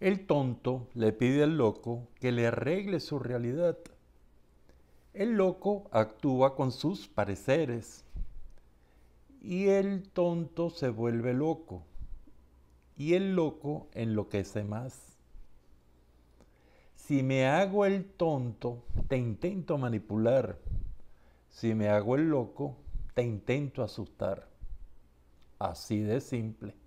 El tonto le pide al loco que le arregle su realidad. El loco actúa con sus pareceres y el tonto se vuelve loco y el loco enloquece más. Si me hago el tonto, te intento manipular. Si me hago el loco, te intento asustar. Así de simple.